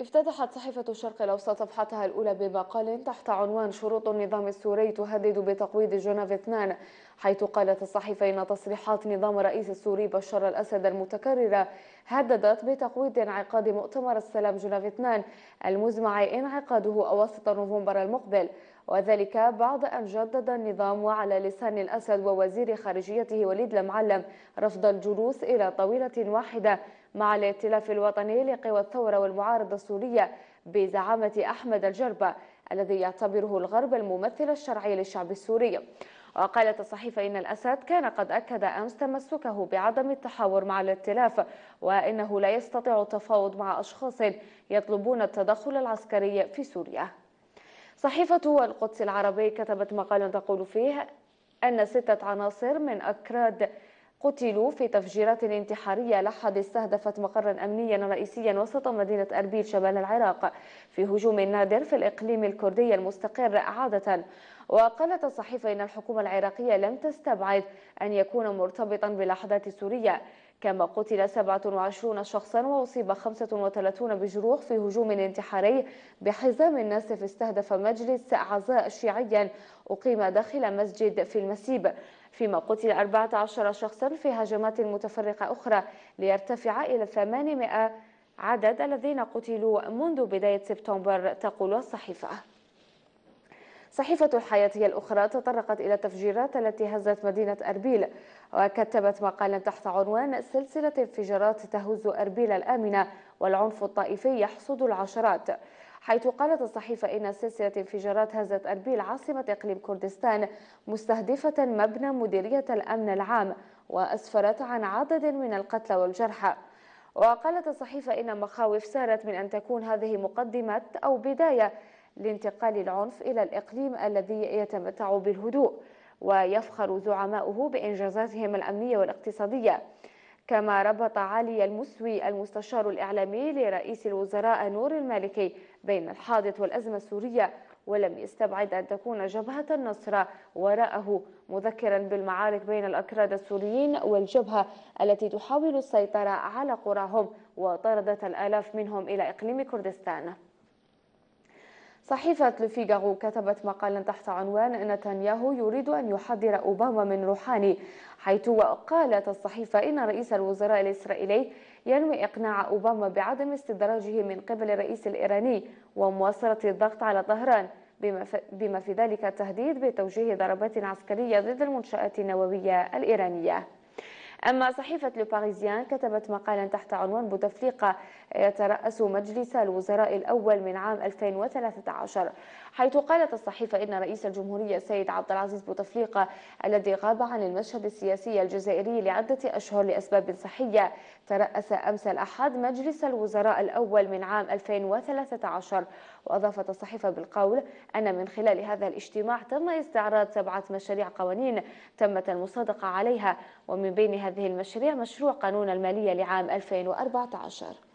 افتتحت صحيفة الشرق الأوسط صفحتها الأولى بمقال تحت عنوان شروط النظام السوري تهدد بتقويض جنيف 2 حيث قالت الصحيفة إن تصريحات نظام الرئيس السوري بشار الأسد المتكررة هددت بتقويض انعقاد مؤتمر السلام جنيف 2 المزمع انعقاده أواسط نوفمبر المقبل وذلك بعد أن جدد النظام وعلى لسان الأسد ووزير خارجيته وليد المعلم رفض الجلوس إلى طاولة واحدة مع الائتلاف الوطني لقوى الثورة والمعارضة السورية بزعامة أحمد الجربة الذي يعتبره الغرب الممثل الشرعي للشعب السوري وقالت الصحيفة إن الأسد كان قد أكد أمس تمسكه بعدم التحاور مع الائتلاف وإنه لا يستطيع التفاوض مع أشخاص يطلبون التدخل العسكري في سوريا صحيفة القدس العربي كتبت مقالا تقول فيه أن ستة عناصر من أكراد قتلوا في تفجيرات انتحارية لحد استهدفت مقرا أمنيا رئيسيا وسط مدينة أربيل شمال العراق في هجوم نادر في الإقليم الكردي المستقر عادة وقالت الصحيفة إن الحكومة العراقية لم تستبعد أن يكون مرتبطا بالأحداث السورية كما قتل 27 شخصا وأصيب 35 بجروح في هجوم انتحاري بحزام ناسف استهدف مجلس عزاء شيعيا أقيم داخل مسجد في المسيب فيما قتل 14 شخصا في هجمات متفرقة أخرى ليرتفع إلى 800 عدد الذين قتلوا منذ بداية سبتمبر تقول الصحيفة صحيفة الحياة هي الأخرى تطرقت إلى التفجيرات التي هزت مدينة أربيل وكتبت مقالا تحت عنوان سلسلة انفجارات تهز أربيل الآمنة والعنف الطائفي يحصد العشرات حيث قالت الصحيفة إن سلسلة انفجارات هزت أربيل عاصمة إقليم كردستان مستهدفة مبنى مديرية الأمن العام وأسفرت عن عدد من القتلى والجرحى وقالت الصحيفة إن مخاوف سارت من أن تكون هذه مقدمة أو بداية لانتقال العنف إلى الإقليم الذي يتمتع بالهدوء ويفخر زعماؤه بإنجازاتهم الأمنية والاقتصادية كما ربط علي المسوي المستشار الإعلامي لرئيس الوزراء نور المالكي بين الحادث والأزمة السورية ولم يستبعد أن تكون جبهة النصرة وراءه مذكرا بالمعارك بين الأكراد السوريين والجبهة التي تحاول السيطرة على قراهم وطردت الآلاف منهم إلى إقليم كردستان صحيفة لوفيغارو كتبت مقالا تحت عنوان نتنياهو يريد أن يحذر أوباما من روحاني حيث قالت الصحيفة إن رئيس الوزراء الإسرائيلي ينوي إقناع أوباما بعدم استدراجه من قبل الرئيس الإيراني ومواصلة الضغط على طهران بما في ذلك التهديد بتوجيه ضربات عسكرية ضد المنشآت النووية الإيرانية أما صحيفة لو باريزيان كتبت مقالا تحت عنوان بوتفليقة يترأس مجلس الوزراء الأول من عام 2013 حيث قالت الصحيفة إن رئيس الجمهورية السيد عبد العزيز بوتفليقة الذي غاب عن المشهد السياسي الجزائري لعدة أشهر لأسباب صحية ترأس أمس الأحد مجلس الوزراء الأول من عام 2013 وأضافت الصحيفة بالقول أن من خلال هذا الاجتماع تم استعراض سبعة مشاريع قوانين تمت المصادقة عليها ومن بينها هذه المشاريع مشروع قانون المالية لعام 2014